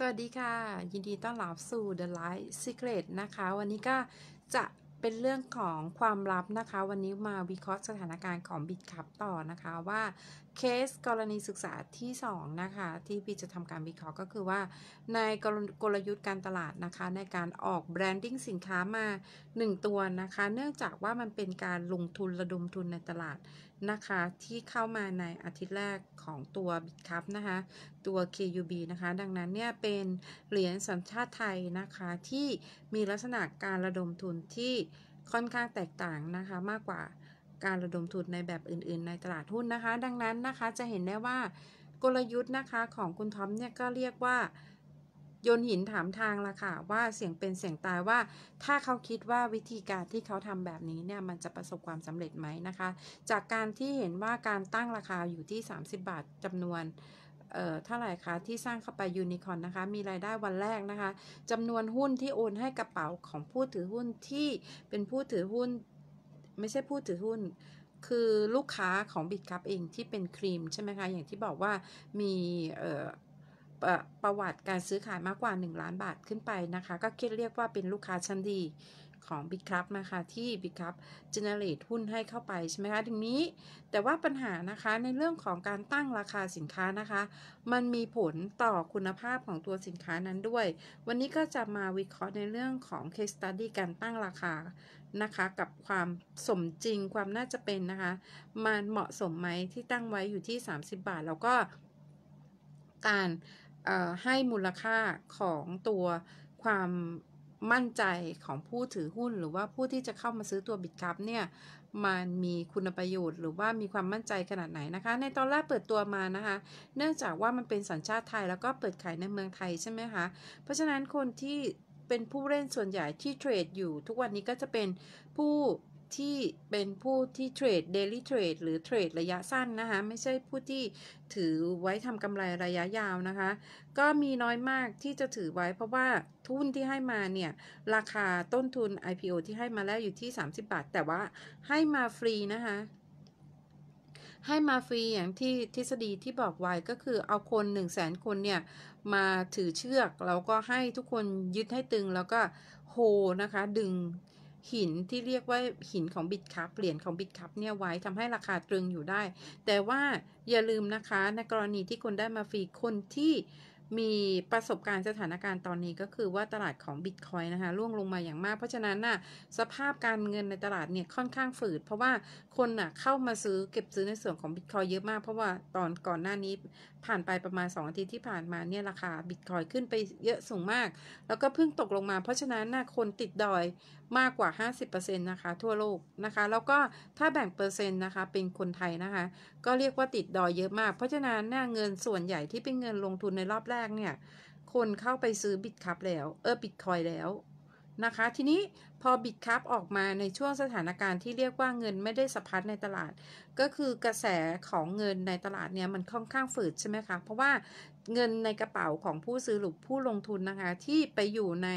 สวัสดีค่ะ ยินดีต้อนรับสู่ The Light Secret นะคะ วันนี้ก็จะเป็นเรื่องของความลับนะคะ วันนี้มาวิเคราะห์สถานการณ์ของบิตคับต่อนะคะ ว่าเคสกรณีศึกษาที่ 2 นะคะ ที่พี่จะทำการวิเคราะห์ ก็คือว่าในกลกลยุทธ์การตลาดนะคะ ในการออกแบรนดิ้งสินค้ามา 1 ตัวนะคะ เนื่องจากว่ามันเป็นการลงทุนระดมทุนในตลาดนะคะที่เข้ามาในอาทิตย์แรกของตัว b i t c u p นะคะ ตัว KUB นะคะ ดังนั้นเนี่ยเป็นเหรียญสัญชาติไทยนะคะ ที่มีลักษณะการระดมทุนที่ค่อนข้างแตกต่างนะคะมากกว่าการระดมทุนในแบบอื่นๆในตลาดหุ้นนะคะ ดังนั้นนะคะจะเห็นได้ว่ากลยุทธ์นะคะของคุณทอมเนี่ยก็เรียกว่าโยนหิน ถามทางละค่ะว่าเสียงเป็นเสียงตายว่าถ้าเขาคิดว่าวิธีการที่เขาทำ แบบนี้ เนี่ย มันจะประสบความ สำเร็จไหมนะคะ จากการที่เห็นว่าการตั้งราคาอยู่ที่ 30 บาทจำนวน เอ่อเท่าไหร่คะที่สร้างเข้าไปยูนิคอนนะคะ มีรายได้วันแรกนะคะจำนวนหุ้นที่โอนให้กระเป๋าของผู้ถือหุ้นที่เป็นผู้ถือหุ้นไม่ใช่ผู้ถือหุ้นคือลูกค้าของบิตคับเองที่เป็นครีมใช่ไหมคะอย่างที่บอกว่ามีเอ่อประวัติการซื้อขายมากกว่า 1 ล้านบาทขึ้นไปนะคะ ก็คิดเรียกว่าเป็นลูกค้าชั้นดีของ b i g ครับนะคะที่ b i g ครับเจเนเรต e หุ้นให้เข้าไปใช่ไหมคะทีนี้ แต่ว่าปัญหานะคะในเรื่องของการตั้งราคาสินค้านะคะ มันมีผลต่อคุณภาพของตัวสินค้านั้นด้วย วันนี้ก็จะมาวิเคราะห์ในเรื่องของ case study การตั้งราคานะคะ กับความสมจริงความน่าจะเป็นนะคะมันเหมาะสมไหมที่ตั้งไว้อยู่ที่ 30 บาท แล้วก็การให้มูลค่าของตัวความมั่นใจของผู้ถือหุ้นหรือว่าผู้ที่จะเข้ามาซื้อตัวบิตคัพเนี่ยมันมีคุณประโยชน์หรือว่ามีความมั่นใจขนาดไหนนะคะ ในตอนแรกเปิดตัวมานะคะเนื่องจากว่ามันเป็นสัญชาติไทยแล้วก็เปิดขายในเมืองไทยใช่ไหมคะเพราะฉะนั้นคนที่เป็นผู้เล่นส่วนใหญ่ที่เทรดอยู่ทุกวันนี้ก็จะเป็นผู้ที่เป็นผู้ที่เทรดเดลี่เทรดหรือเทรดระยะสั้นนะคะ ไม่ใช่ผู้ที่ถือไว้ทำกำไรระยะยาวนะคะก็มีน้อยมากที่จะถือไว้เพราะว่าทุนที่ให้มาเนี่ยราคาต้นทุน IPO ที่ให้มาแล้วอยู่ที่ 30 บาท แต่ว่าให้มาฟรีนะคะให้มาฟรีอย่างที่ทฤษฎีที่บอกไว้ก็คือเอาคน 1 0 0 0 0นคนเนี่ย มาถือเชือก แล้วก็ให้ทุกคนยึดให้ตึงแล้วก็โฮนะคะดึงหินที่เรียกว่าหินของบิตคัพเหรียญของบิตคัพเนี่ย ไว้ทำให้ราคาตรึงอยู่ได้ แต่ว่า อย่าลืมนะคะ ในกรณีที่คนได้มาฟรีคนที่มีประสบการณ์ สถานการณ์ตอนนี้ก็คือว่าตลาดของบิตคอยนะคะร่วงลงมาอย่างมาก เพราะฉะนั้นน่ะสภาพการเงินในตลาดเนี่ย ค่อนข้างฝืด เพราะว่าคนน่ะเข้ามาซื้อเก็บซื้อในส่วนของบิตคอยเยอะมาก เพราะว่าตอนก่อนหน้านี้ผ่านไปประมาณ 2 อาทิตย์ที่ผ่านมาเนี่ยราคาบิตคอยขึ้นไปเยอะสูงมาก แล้วก็เพิ่งตกลงมา เพราะฉะนั้นนะคนติดดอยมากกว่า 50%นะคะทั่วโลกนะคะ แล้วก็ถ้าแบ่งเปอร์เซ็นต์นะคะ เป็นคนไทยนะคะ ก็เรียกว่าติดดอยเยอะมาก เพราะฉะนั้นนะเงินส่วนใหญ่ที่เป็นเงินลงทุนในรอบแรกเนี่ย คนเข้าไปซื้อบิตคับแล้ว เออบิตคอยแล้วนะคะ ทีนี้พอบิตคัพออกมาในช่วงสถานการณ์ที่เรียกว่าเงินไม่ได้สะพัดในตลาด ก็คือกระแสของเงินในตลาดเนี่ยมันค่อนข้างฝืดใช่ไหมคะ เพราะว่าเงินในกระเป๋าของผู้ซื้อหรือผู้ลงทุนนะคะ ที่ไปอยู่ใน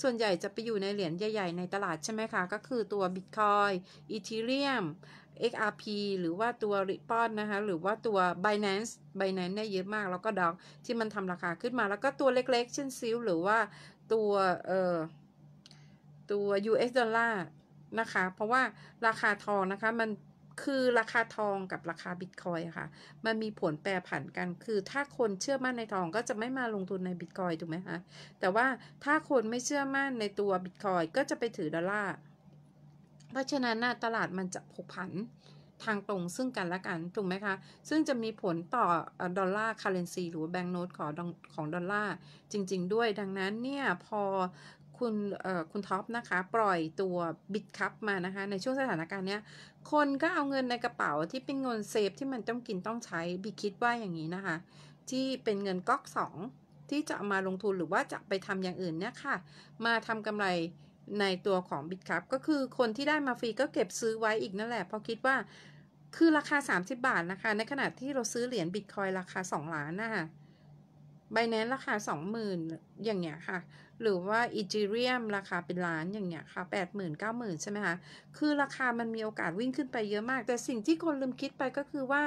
ส่วนใหญ่จะไปอยู่ในเหรียญใหญ่ ๆในตลาดใช่ไหมคะ ก็คือตัวบิตคอยอีทีเรียม XRP หรือว่าตัวริปอนนะคะ หรือว่าตัว Binance Binance เนี่ยเยอะมากแล้วก็ดอกที่มันทำราคาขึ้นมา แล้วก็ตัวเล็กๆ เช่นซิลหรือว่าตัวเอ่อตัว US ดอลลาร์นะคะ เพราะว่าราคาทองนะคะ มันคือราคาทองกับราคาบิตคอยค่ะ มันมีผลแปรผันกัน คือถ้าคนเชื่อมั่นในทองก็จะไม่มาลงทุนในบิตคอยถูกไหมคะ แต่ว่าถ้าคนไม่เชื่อมั่นในตัวบิตคอยก็จะไปถือดอลลาร์ เพราะฉะนั้นตลาดมันจะผกผันทางตรงซึ่งกันและกัน ถูกไหมคะ ซึ่งจะมีผลต่อดอลลาร์คาเรนซีหรือแบงก์โนตของของดอลลาร์จริงๆด้วย ดังนั้นเนี่ยพอคุณเอ่อคุณท็อปนะคะปล่อยตัวบิตคัพมานะคะ ในช่วงสถานการณ์เนี้ยคนก็เอาเงินในกระเป๋าที่เป็นเงินเซฟที่มันต้องกินต้องใช้บิคิดว่าอย่างนี้นะคะ ที่เป็นเงินก๊อกสองที่จะมาลงทุนหรือว่าจะไปทำอย่างอื่นเนี่ยค่ะ มาทำกำไรในตัวของบิตคัพก็คือคนที่ได้มาฟรีก็เก็บซื้อไว้อีกนั่นแหละ เพราะคิดว่า คือราคา 30 บาทนะคะ ในขณะที่เราซื้อเหรียญบิตคอยราคา 2 ล้านนะคะใบแนนราคา 20,000 อย่างเงี้ยค่ะหรือว่าอีจิเรียมราคาเป็นล้านอย่างเงี้ยค่ะแปดหมื่นเก้าหมื่นใช่ไหมคะ คือราคามันมีโอกาสวิ่งขึ้นไปเยอะมาก แต่สิ่งที่คนลืมคิดไปก็คือว่า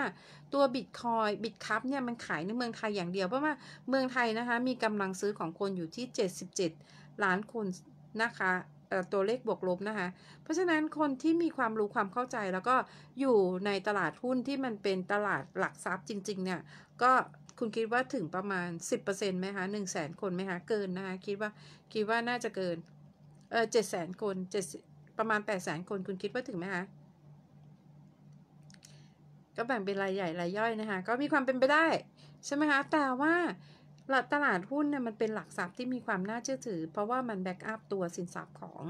ตัวบิตคอยบิตคัพเนี่ยมันขายในเมืองไทยอย่างเดียว เพราะว่าเมืองไทยนะคะมีกำลังซื้อของคนอยู่ที่เเจจ็ดสิบ็ดล้านคน นะคะ ตัวเลขบวกลบนะคะ เพราะฉะนั้นคนที่มีความรู้ความเข้าใจแล้วก็อยู่ในตลาดหุ้นที่มันเป็นตลาดหลักทรัพย์จริงๆเนี่ยก็คุณคิดว่าถึงประมาณ 10%ไหมคะหนึ่งแสนคนไหมคะ เกินนะคะ คิดว่า คิดว่าน่าจะเกิน เออเจ็ดแสนคนเจ็ดประมาณ8ปดแสนคน คุณคิดว่าถึงไหมคะ ก็แบ่งเป็นรายใหญ่รายย่อยนะคะ ก็มีความเป็นไปได้ใช่ไหมคะ แต่ว่าตลาดหุ้นเนี่ยมันเป็นหลักทรัพย์ที่มีความน่าเชื่อถือ เพราะว่ามันแบ็กอัพตัวสินทรัพย์ของ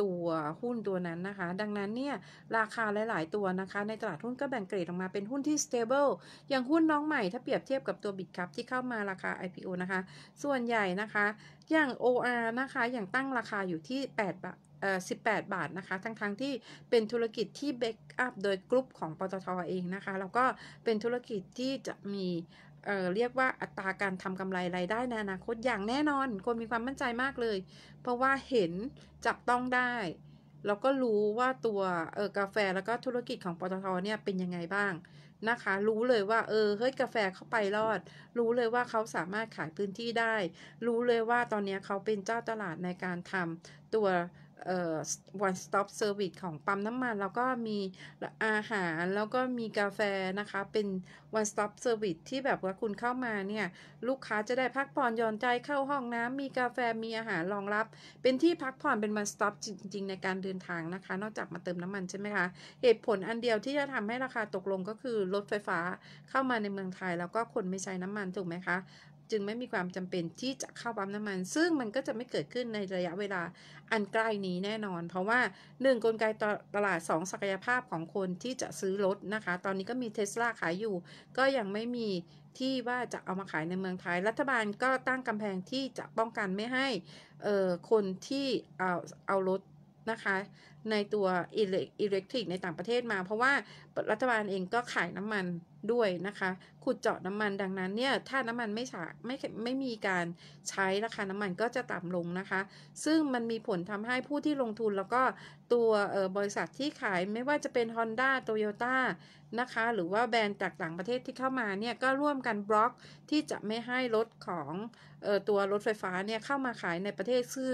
ตัวหุ้นตัวนั้นนะคะ ดังนั้นเนี่ยราคาหลายๆตัวนะคะ ในตลาดหุ้นก็แบ่งเกรดออกมาเป็นหุ้นที่ stable อย่างหุ้นน้องใหม่ ถ้าเปรียบเทียบกับตัวบิตคัพที่เข้ามาราคา IPO นะคะ ส่วนใหญ่นะคะ อย่าง OR นะคะอย่างตั้งราคาอยู่ที่8บาท18 บาทนะคะ ทั้งๆทที่เป็นธุรกิจที่เบรกอัพโดยกลุ่มของปตทอเองนะคะ แล้วก็เป็นธุรกิจที่จะมีเเรียกว่าอัตราการทำกำไรรายได้ในอนาคตอย่างแน่นอนคนมีความมั่นใจมากเลย เพราะว่าเห็นจับต้องได้แล้วก็รู้ว่าตัวกาแฟแล้วก็ธุรกิจของปตทเนี่ยเป็นยังไงบ้างนะคะ รู้เลยว่าเออเฮ้ยกาแฟเข้าไปรอด รู้เลยว่าเขาสามารถขายพื้นที่ได้ รู้เลยว่าตอนนี้เขาเป็นเจ้าตลาดในการทำตัวเอ่อ one stop service ของปั๊มน้ำมันแล้วก็มีอาหารแล้วก็มีกาแฟนะคะ เป็น one stop service ที่แบบว่าคุณเข้ามาเนี่ย ลูกค้าจะได้พักผ่อนหย่อนใจเข้าห้องน้ำมีกาแฟมีอาหารรองรับ เป็นที่พักผ่อนเป็น one stop จริงๆในการเดินทางนะคะ นอกจากมาเติมน้ำมันใช่ไหมคะ เหตุผลอันเดียวที่จะทำให้ราคาตกลงก็คือรถไฟฟ้าเข้ามาในเมืองไทย แล้วก็คนไม่ใช้น้ำมันถูกไหมคะจึงไม่มีความจำเป็นที่จะเข้าปั๊มน้ำมัน ซึ่งมันก็จะไม่เกิดขึ้นในระยะเวลาอันใกล้นี้แน่นอน เพราะว่า1กลไกตลาด2 ศักยภาพของคนที่จะซื้อรถนะคะ ตอนนี้ก็มีเทสลาขายอยู่ ก็ยังไม่มีที่ว่าจะเอามาขายในเมืองไทย รัฐบาลก็ตั้งกำแพงที่จะป้องกันไม่ให้คนที่เอาเอารถนะคะในตัวอิเล็กทริกในต่างประเทศมา เพราะว่า รัฐบาลเองก็ขายน้ำมันด้วยนะคะ ขุดเจาะน้ำมันดังนั้นเนี่ย ถ้าน้ำมันไม่ฉาไม่ไม่มีการใช้ราคา น้ำมันก็จะต่ำลงนะคะ ซึ่งมันมีผลทำให้ผู้ที่ลงทุน แล้วก็ตัวบริษัทที่ขายไม่ว่าจะเป็น Honda Toyota นะคะหรือว่าแบรนด์จากต่างประเทศที่เข้ามาเนี่ย ก็ร่วมกันบล็อกที่จะไม่ให้รถของตัวรถไฟฟ้าเนี่ยเข้ามาขายในประเทศซื่อ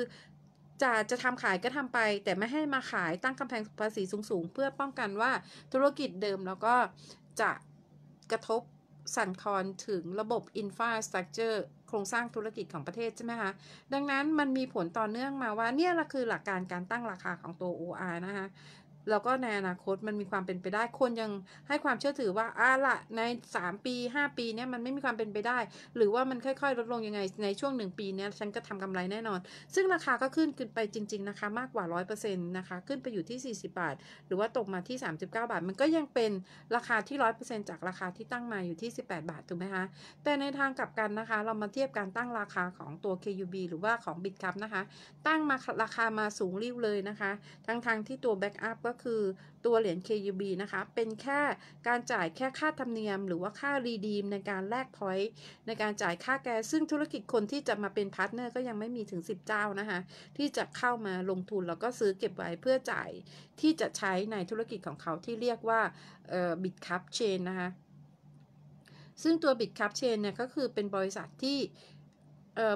จะจะทำขายก็ทำไปแต่ไม่ให้มาขายตั้งกำแพงภาษีสูงๆ เพื่อป้องกันว่าธุรกิจเดิมแล้วก็จะกระทบสั่นคลอนถึงระบบอินฟาสตรักเจอร์โครงสร้างธุรกิจของประเทศใช่ไหมคะดังนั้นมันมีผลต่อเนื่องมาว่าเนี่ยละคือหลักการการตั้งราคาของตัว OR นะคะแล้วก็ในอนาคตมันมีความเป็นไปได้คนยังให้ความเชื่อถือว่าอ่ะละใน3 ปี 5 ปีเนี้ยมันไม่มีความเป็นไปได้ หรือว่ามันค่อยๆ ลดลงยังไง ในช่วง 1 ปีเนี้ยฉันก็ทำกำไรแน่นอน ซึ่งราคาก็ขึ้นขึ้นไปจริงๆนะคะมากกว่า 100%นะคะขึ้นไปอยู่ที่ 40 บาทหรือว่าตกมาที่ 39 บาท มันก็ยังเป็นราคาที่ 100%จากราคาที่ตั้งมาอยู่ที่ 18 บาทถูกไหมคะแต่ในทางกลับกันนะคะเรามาเทียบการตั้งราคาของตัว KUB หรือว่าของ b i t c u p นะคะตั้งมาราคามาสูงริวเลยนะคะ ทั้งๆทที่ตัว Backup ก็คือตัวเหรียญ KUB นะคะ เป็นแค่การจ่ายแค่ค่าธรรมเนียมหรือว่าค่ารีดีมในการแลกพอยต์ในการจ่ายค่าแก๊สซึ่งธุรกิจคนที่จะมาเป็นพาร์ทเนอร์ก็ยังไม่มีถึง 10 เจ้านะคะที่จะเข้ามาลงทุนแล้วก็ซื้อเก็บไว้เพื่อจ่ายที่จะใช้ในธุรกิจของเขาที่เรียกว่าบิตคัพเชนนะคะ ซึ่งตัวบิตคัพเชนเนี่ยก็คือเป็นบริษัทที่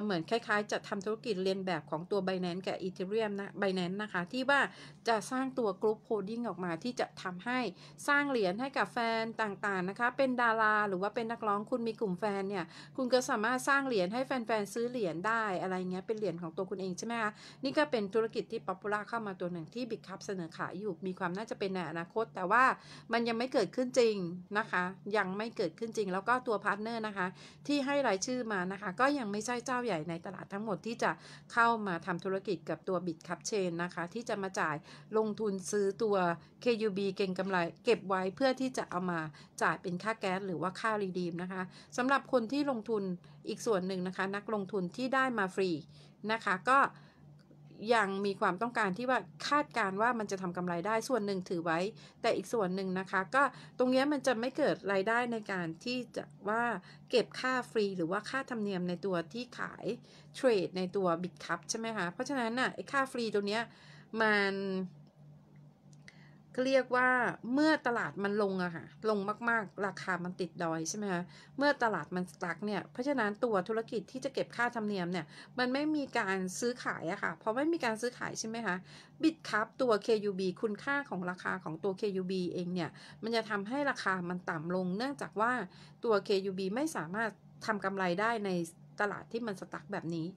เหมือนคล้ายๆจะทำธุรกิจเรียนแบบของตัว b i แ a น c e กับ Ethereum นะ b i แ a น c e นะคะ ที่ว่าจะสร้างตัวกรุ๊ปโฮดดิ้งออกมาที่จะทำให้สร้างเหรียญให้กับแฟนต่างๆนะคะ เป็นดารา หรือว่าเป็นนักร้องคุณมีกลุ่มแฟนเนี่ย คุณก็สามารถสร้างเหรียญให้แฟน ๆ ซื้อเหรียญได้อะไรเงี้ยเป็นเหรียญของตัวคุณเองใช่ไหมคะนี่ก็เป็นธุรกิจที่ป๊อปปูล่าเข้ามาตัวหนึ่งที่บิ๊กคัพเสนอขายอยู่มีความน่าจะเป็นในอนาคต แต่ว่ามันยังไม่เกิดขึ้นจริงนะคะ ยังไม่เกิดขึ้นจริง แล้วก็ตัวพาร์ทเนอร์นะคะที่ให้รายชื่อมานะคะก็ยังไม่ใช่จ้าใหญ่ในตลาดทั้งหมดที่จะเข้ามาทำธุรกิจกับตัวบิตคัพเชนนะคะที่จะมาจ่ายลงทุนซื้อตัว KUB เก่งกำไรเก็บไว้เพื่อที่จะเอามาจ่ายเป็นค่าแก๊สหรือว่าค่ารีดีมนะคะสำหรับคนที่ลงทุนอีกส่วนหนึ่งนะคะนักลงทุนที่ได้มาฟรีนะคะ ก็ยังมีความต้องการที่ว่าคาดการว่ามันจะทำกำไรได้ส่วนหนึ่งถือไว้ แต่อีกส่วนหนึ่งนะคะ ก็ตรงนี้มันจะไม่เกิดรายได้ในการที่จะว่าเก็บค่าฟรีหรือว่าค่าธรรมเนียมในตัวที่ขายเทรดในตัวบิตคัพใช่ไหมคะเพราะฉะนั้นน่ะไอ้ค่าฟรีตัวนี้มันก็เรียกว่าเมื่อตลาดมันลงอะค่ะลงมากๆ ราคามันติดดอยใช่ไหมคะเมื่อตลาดมันสตักเนี่ยเพราะฉะนั้นตัวธุรกิจที่จะเก็บค่าธรรมเนียมเนี่ยมันไม่มีการซื้อขายอะค่ะพอไม่มีการซื้อขายใช่ไหมคะบิดครับตัว KUB คุณค่าของราคาของตัว KUB เองเนี่ยมันจะทำให้ราคามันต่ำลงเนื่องจากว่าตัว KUB ไม่สามารถทำกำไรได้ในตลาดที่มันสตักแบบนี้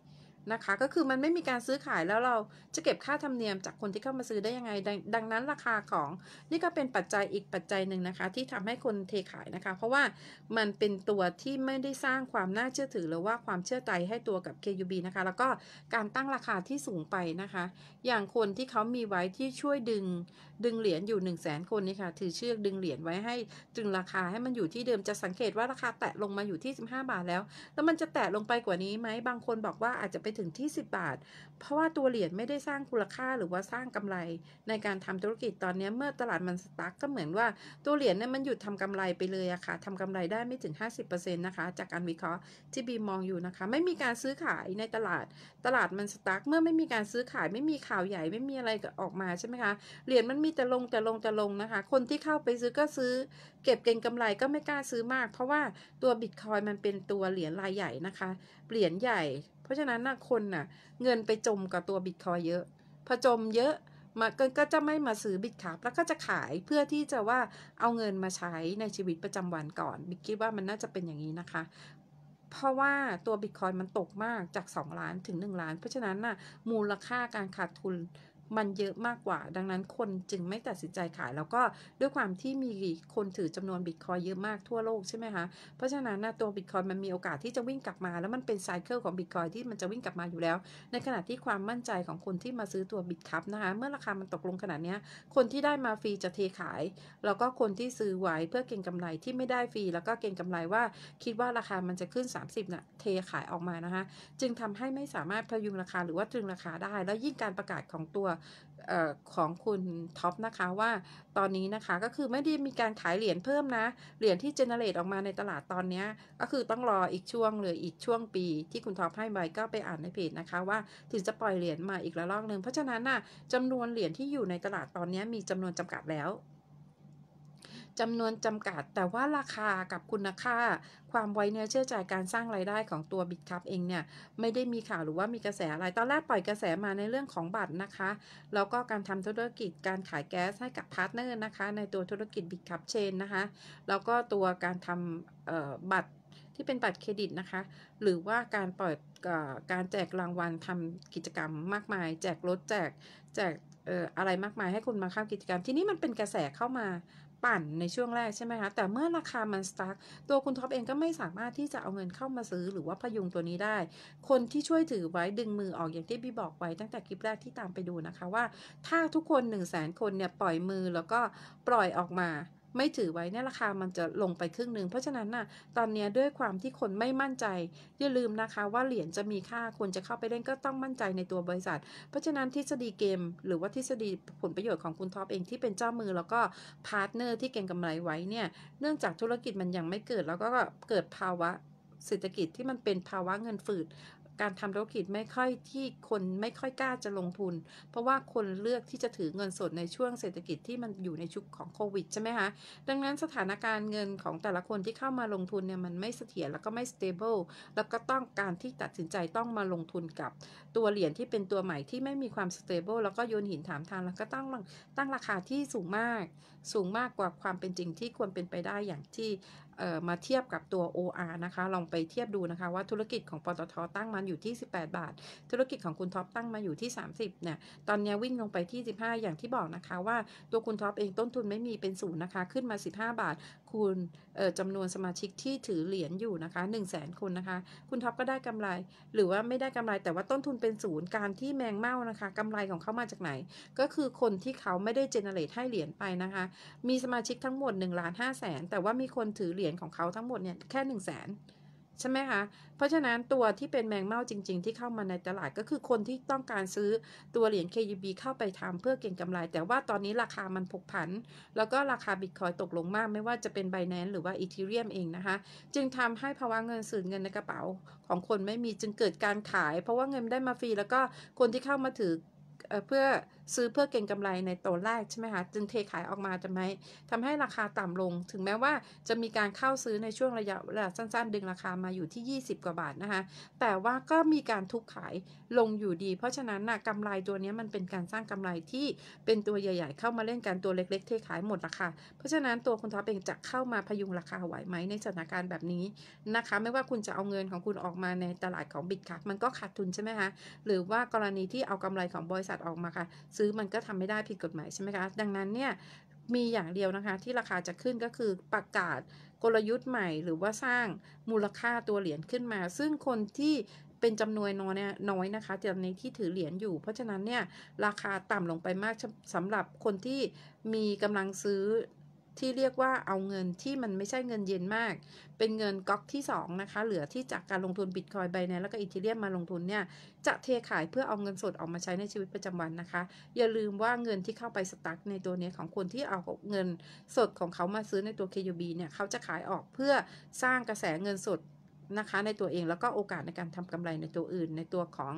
นะคะก็คือมันไม่มีการซื้อขายแล้วเราจะเก็บค่าธรรมเนียมจากคนที่เข้ามาซื้อได้ยังไงดดังนั้นราคาของนี่ก็เป็นปัจจัยอีกปัจจัยหนึ่งนะคะ ที่ทำให้คนเทขายนะคะ เพราะว่ามันเป็นตัวที่ไม่ได้สร้างความน่าเชื่อถือหรือว่าความเชื่อใจให้ตัวกับ KUB นะคะแล้วก็การตั้งราคาที่สูงไปนะคะ อย่างคนที่เขามีไว้ที่ช่วยดึงดึงเหรียญอยู่ 1 0 0 0 0แสนคนนี่ค่ะ ถือเชือกดึงเหรียญไว้ให้ดึงราคาให้มันอยู่ที่เดิมจะสังเกตว่าราคาแตะลงมาอยู่ที่ 15 บาทแล้ว แล้วมันจะแตะลงไปกว่านี้ไหมบางคนบอกว่าอาจจะไปถึงที่ 10 บาท เพราะว่าตัวเหรียญไม่ได้สร้างคุณค่าหรือว่าสร้างกำไร ในการทำธุรกิจตอนนี้เมื่อตลาดมันสตั๊กก็เหมือนว่าตัวเหรียญเนี่ยมันหยุดทำกำไรไปเลยอะค่ะทำกำไรได้ไม่ถึง 50%นะคะจากการวิเคราะห์ที่บีมองอยู่นะคะ ไม่มีการซื้อขายในตลาดตลาดมันสตั๊กเมื่อไม่มีการซื้อขายไม่มีข่าวใหญ่ไม่มีอะไรออกมาใช่ไหมคะเหรียญมันมีแต่ลงแต่ลงแต่ลงนะคะ คนที่เข้าไปซื้อก็ซื้อเก็บเก็งกำไรก็ไม่กล้าซื้อมาก เพราะว่าตัวบิตคอยมันเป็นตัวเหรียญรายใหญ่นะคะเหรียญใหญ่เพราะฉะนั้นนะคนน่ะเงินไปจมกับตัวบิตคอยเยอะพอจมเยอะมาก็จะไม่มาซื้อบิตครับแล้วก็จะขายเพื่อที่จะว่าเอาเงินมาใช้ในชีวิตประจำวันก่อน บิกคิดว่ามันน่าจะเป็นอย่างนี้นะคะ เพราะว่าตัวบิตคอยมันตกมากจาก2ล้านถึง 1 ล้าน เพราะฉะนั้นนะ่ะมูลค่าการขาดทุนมันเยอะมากกว่า ดังนั้นคนจึงไม่ตัดสินใจขายแล้วก็ด้วยความที่มีคนถือจำนวนบิตคอยเยอะมากทั่วโลกใช่ไหมคะเพราะฉะนั้นนะตัวบิตคอยมันมีโอกาสที่จะวิ่งกลับมา แล้วมันเป็นไซเคิลของบิตคอยที่มันจะวิ่งกลับมาอยู่แล้ว ในขณะที่ความมั่นใจของคนที่มาซื้อตัวบิตคัพนะคะเมื่อราคามันตกลงขนาดนี้คนที่ได้มาฟรีจะเทขาย แล้วก็คนที่ซื้อไว้เพื่อเก็งกำไรที่ไม่ได้ฟรีแล้วก็เก็งกำไรว่า คิดว่าราคามันจะขึ้น 30นะ่ะเทขายออกมานะคะจึงทำให้ไม่สามารถพยุงราคา หรือว่าตรึงราคาได้ แล้วยิ่งการประกาศของตัวของคุณท็อปนะคะว่า ตอนนี้นะคะก็คือไม่ได้มีการขายเหรียญเพิ่มนะ เหรียญที่เจเนเรตออกมาในตลาดตอนนี้ก็คือต้องรออีกช่วงหรืออีกช่วงปี ที่คุณท็อปให้ไว้ก็ไปอ่านในเพจนะคะว่าถึงจะปล่อยเหรียญมาอีกระลอกหนึ่งเพราะฉะนั้นน่ะจำนวนเหรียญที่อยู่ในตลาดตอนนี้มีจำนวนจำกัดแล้วจำนวนจำกัดแต่ว่าราคากับคุณค่า ความไวเนื้อเชื่อใจการสร้างรายได้ของตัวบิตคัพเองเนี่ยไม่ได้มีข่าวหรือว่ามีกระแสอะไร ตอนแรกปล่อยกระแสมาในเรื่องของบัตรนะคะแล้วก็การทำธุรกิจการขายแก๊สให้กับพาร์ทเนอร์นะคะ ในตัวธุรกิจบิตคัพเชนนะคะแล้วก็ตัวการทำบัตรที่เป็นบัตรเครดิตนะคะ หรือว่าการปล่อยการแจกรางวัลทำกิจกรรมมากมาย แจกรถแจกแจกอะไรมากมายให้คุณมาเข้ากิจกรรม ทีนี้มันเป็นกระแสเข้ามาปั่นในช่วงแรกใช่ไหมคะ แต่เมื่อราคามันสตั๊กตัวคุณท็อปเองก็ไม่สามารถที่จะเอาเงินเข้ามาซื้อ หรือว่าพยุงตัวนี้ได้ คนที่ช่วยถือไว้ดึงมือออกอย่างที่พี่บอกไว้ตั้งแต่คลิปแรกที่ตามไปดูนะคะว่าถ้าทุกคน1 0 0 0 0นคนเนี่ย ปล่อยมือแล้วก็ปล่อยออกมาไม่ถือไว้เนี่ยราคามันจะลงไปครึ่งหนึ่งเพราะฉะนั้นน่ะตอนนี้ด้วยความที่คนไม่มั่นใจ อย่าลืมนะคะ ว่าเหรียญจะมีค่าคนจะเข้าไปเล่นก็ต้องมั่นใจในตัวบริษัท เพราะฉะนั้นทฤษฎีเกม หรือว่าทฤษฎีผลประโยชน์ของคุณท็อปเองที่เป็นเจ้ามือแล้วก็พาร์ทเนอร์ที่เก่งกำไรไว้เนี่ย เนื่องจากธุรกิจมันยังไม่เกิด แล้วก็เกิดภาวะเศรษฐกิจที่มันเป็นภาวะเงินฝืดการทำธุรกิจไม่ค่อยที่คนไม่ค่อยกล้าจะลงทุนเพราะว่าคนเลือกที่จะถือเงินสดในช่วงเศรษฐกิจที่มันอยู่ในชุกของโควิดใช่ไหมคะดังนั้นสถานการณ์เงินของแต่ละคนที่เข้ามาลงทุนเนี่ยมันไม่เสถียรแล้วก็ไม่สเตเบิลแล้วก็ต้องการที่ตัดสินใจต้องมาลงทุนกับตัวเหรียญที่เป็นตัวใหม่ที่ไม่มีความสเตเบิลแล้วก็โยนหินถามทางแล้วก็ต้องตั้งราคาที่สูงมาก สูงมากกว่าความเป็นจริงที่ควรเป็นไปได้อย่างที่มาเทียบกับตัว OR นะคะ ลองไปเทียบดูนะคะว่าธุรกิจของปตทตั้งมันอยู่ที่ 18 บาท ธุรกิจของคุณท็อปตั้งมาอยู่ที่ 30เนี่ยตอนนี้วิ่งลงไปที่ 15อย่างที่บอกนะคะ ว่าตัวคุณท็อปเองต้นทุนไม่มีเป็นศูนย์นะคะ ขึ้นมา 15 บาทคูณจำนวนสมาชิกที่ถือเหรียญอยู่นะคะ1 0 0 0 0แสนคนนะคะ คุณท็อปก็ได้กำไรหรือว่าไม่ได้กำไรแต่ว่าต้นทุนเป็นศูนย์การที่แมงเม่านะคะกำไรของเขามาจากไหน ก็คือคนที่เขาไม่ได้เจเนเรตให้เหรียญไปนะคะมีสมาชิกทั้งหมด1นึ่งล้านห้าแสนแต่ว่ามีคนถือเหรียญยญของเขาทั้งหมดเนี่ยแค่หนึ่งแสนใช่ไหมคะเพราะฉะนั้นตัวที่เป็นแมงเม่าจริง ๆ ที่เข้ามาในตลาดก็คือคนที่ต้องการซื้อตัวเหรียญ KUB เข้าไปทำเพื่อเก็งกำไร แต่ว่าตอนนี้ราคามันผกผันแล้วก็ราคาบิตคอยตกลงมากไม่ว่าจะเป็นไบแนนหรือว่าอีเทเรียมเองนะคะจึงทำให้ภาวะเงินสื่อเงินในกระเป๋าของคนไม่มีจึงเกิดการขาย เพราะว่าเงินได้มาฟรีแล้วก็คนที่เข้ามาถือเพื่อซื้อเพื่อเก็งกำไรในตัวแรกใช่ไหมคะจึงเทขายออกมาจะไหมทำให้ราคาต่ำลง ถึงแม้ว่าจะมีการเข้าซื้อในช่วงระยะเวลาสั้น ๆ ดึงราคามาอยู่ที่ 20กว่าบาทนะคะแต่ว่าก็มีการทุกขายลงอยู่ดี เพราะฉะนั้นนะกำไรตัวนี้มันเป็นการสร้างกำไรที่เป็นตัวใหญ่ๆเข้ามาเล่นการตัวเล็กๆเทขายหมดราคาเพราะฉะนั้นตัวคุณท็อปเองจะเข้ามาพยุงราคาไหวไหมในสถานการณ์แบบนี้นะคะไม่ว่าคุณจะเอาเงินของคุณออกมาในตลาดของบิตคัพมันก็ขาดทุนใช่ไหมคะหรือว่ากรณีที่เอากำไรของบริษัทออกมาค่ะซื้อมันก็ทำไม่ได้ผิดกฎหมายใช่ไหมคะดังนั้นเนี่ยมีอย่างเดียวนะคะ ที่ราคาจะขึ้นก็คือประกาศกลยุทธ์ใหม่หรือว่าสร้างมูลค่าตัวเหรียญขึ้นมา ซึ่งคนที่เป็นจำนวนน้อยน้อยนะคะจำในที่ถือเหรียญอยู่ เพราะฉะนั้นเนี่ยราคาต่ำลงไปมากสำหรับคนที่มีกำลังซื้อที่เรียกว่าเอาเงินที่มันไม่ใช่เงินเย็นมาก เป็นเงินก๊อกที่2นะคะ เหลือที่จากการลงทุนบิตคอยไบแนนแล้วก็อีเทเรียมมาลงทุนเนี่ย จะเทขายเพื่อเอาเงินสดออกมาใช้ในชีวิตประจำวันนะคะ อย่าลืมว่าเงินที่เข้าไปสตั๊กในตัวนี้ของคนที่เอาเงินสดของเขามาซื้อในตัว KUB เนี่ย เขาจะขายออกเพื่อสร้างกระแสเงินสดนะคะในตัวเองแล้วก็โอกาสในการทำกำไรในตัวอื่นในตัวของ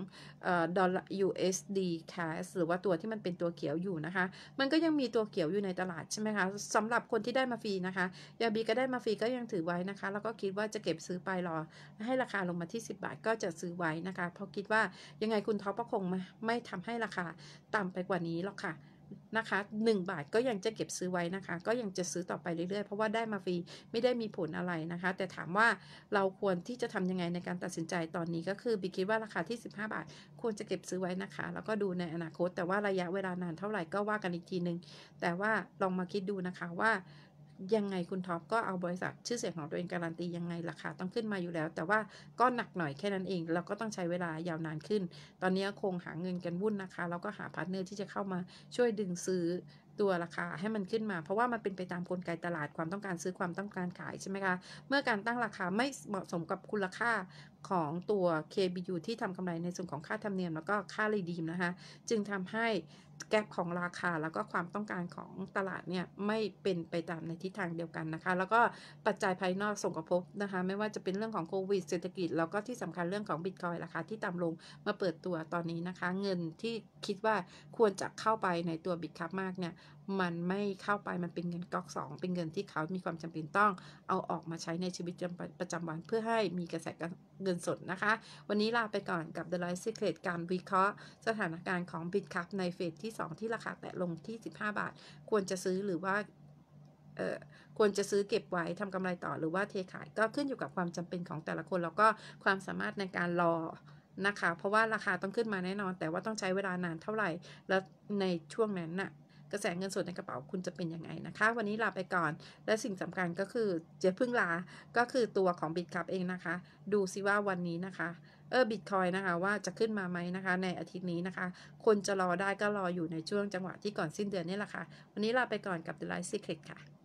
ดอลลาร์ USD cash หรือว่าตัวที่มันเป็นตัวเขียวอยู่นะคะ มันก็ยังมีตัวเขียวอยู่ในตลาดใช่ไหมคะสำหรับคนที่ได้มาฟรีนะคะยาบีก็ได้มาฟรีก็ยังถือไว้นะคะ แล้วก็คิดว่าจะเก็บซื้อไปรอ ให้ราคาลงมาที่ 10บาทก็จะซื้อไว้นะคะเพราะคิดว่ายังไงคุณท็อปก็คงไม่ทำให้ราคาต่ำไปกว่านี้หรอกค่ะนะคะ1บาทก็ยังจะเก็บซื้อไว้นะคะ ก็ยังจะซื้อต่อไปเรื่อยๆ เพราะว่าได้มาฟรีไม่ได้มีผลอะไรนะคะ แต่ถามว่าเราควรที่จะทำยังไงในการตัดสินใจตอนนี้ก็คือบิคิดว่าราคาที่ 15 บาทควรจะเก็บซื้อไว้นะคะ แล้วก็ดูในอนาคต แต่ว่าระยะเวลานานเท่าไหร่ก็ว่ากันอีกทีนึงแต่ว่าลองมาคิดดูนะคะว่ายังไงคุณท็อปก็เอาบริษัทชื่อเสียงของตัวเองการันตียังไงราคาต้องขึ้นมาอยู่แล้ว แต่ว่าก็หนักหน่อยแค่นั้นเอง เราก็ต้องใช้เวลายาวนานขึ้น ตอนนี้คงหาเงินกันวุ่นนะคะ แล้วก็หาพาร์ทเนอร์ที่จะเข้ามาช่วยดึงซื้อตัวราคา ให้มันขึ้นมา เพราะว่ามันเป็นไปตามกลไกตลาดความต้องการซื้อความต้องการขายใช่ไหมคะเมื่อการตั้งราคาไม่เหมาะสมกับคุณค่าของตัว KBU ที่ทำกำไรในส่วนของค่าธรรมเนียมแล้วก็ค่ารีดีมนะคะจึงทำให้แกลบของราคาแล้วก็ความต้องการของตลาดเนี่ย ไม่เป็นไปตามในทิศทางเดียวกันนะคะ แล้วก็ปัจจัยภายนอกส่งกระทบนะคะ ไม่ว่าจะเป็นเรื่องของโควิดเศรษฐกิจ แล้วก็ที่สำคัญเรื่องของบิตคอยราคาที่ต่ำลงมาเปิดตัวตอนนี้นะคะ เงินที่คิดว่าควรจะเข้าไปในตัวบิตคัพมากเนี่ยมันไม่เข้าไป มันเป็นเงินก๊อกสอง เป็นเงินที่เขามีความจำเป็นต้องเอาออกมาใช้ในชีวิตประจำวันเพื่อให้มีกระแสเงินสดนะคะ วันนี้ลาไปก่อนกับ The Life Secret การวิเคราะห์ สถานการณ์ของบิตคัพในเฟสที่2 ที่ราคาแตะลงที่ 15 บาท ควรจะซื้อหรือว่าควรจะซื้อเก็บไว้ทำกำไรต่อหรือว่าเทขายก็ขึ้นอยู่กับความจำเป็นของแต่ละคนแล้วก็ความสามารถในการรอนะคะ เพราะว่าราคาต้องขึ้นมาแน่นอน แต่ว่าต้องใช้เวลานานเท่าไหร่ แล้วในช่วงนั้นน่ะกระแสเงินสดในกระเป๋าคุณจะเป็นยังไงนะคะ วันนี้ลาไปก่อน และสิ่งสำคัญก็คือเจะพึ่งลาก็คือตัวของบิตครับเองนะคะ ดูซิว่าวันนี้นะคะ เออบิตคอยนะคะว่าจะขึ้นมาไหมนะคะในอาทิตย์นี้นะคะ คนจะรอได้ก็รออยู่ในช่วงจังหวะที่ก่อนสิ้นเดือนนี่แหละคะ่ะวันนี้ลาไปก่อนกับ The Life Secret ค่ะ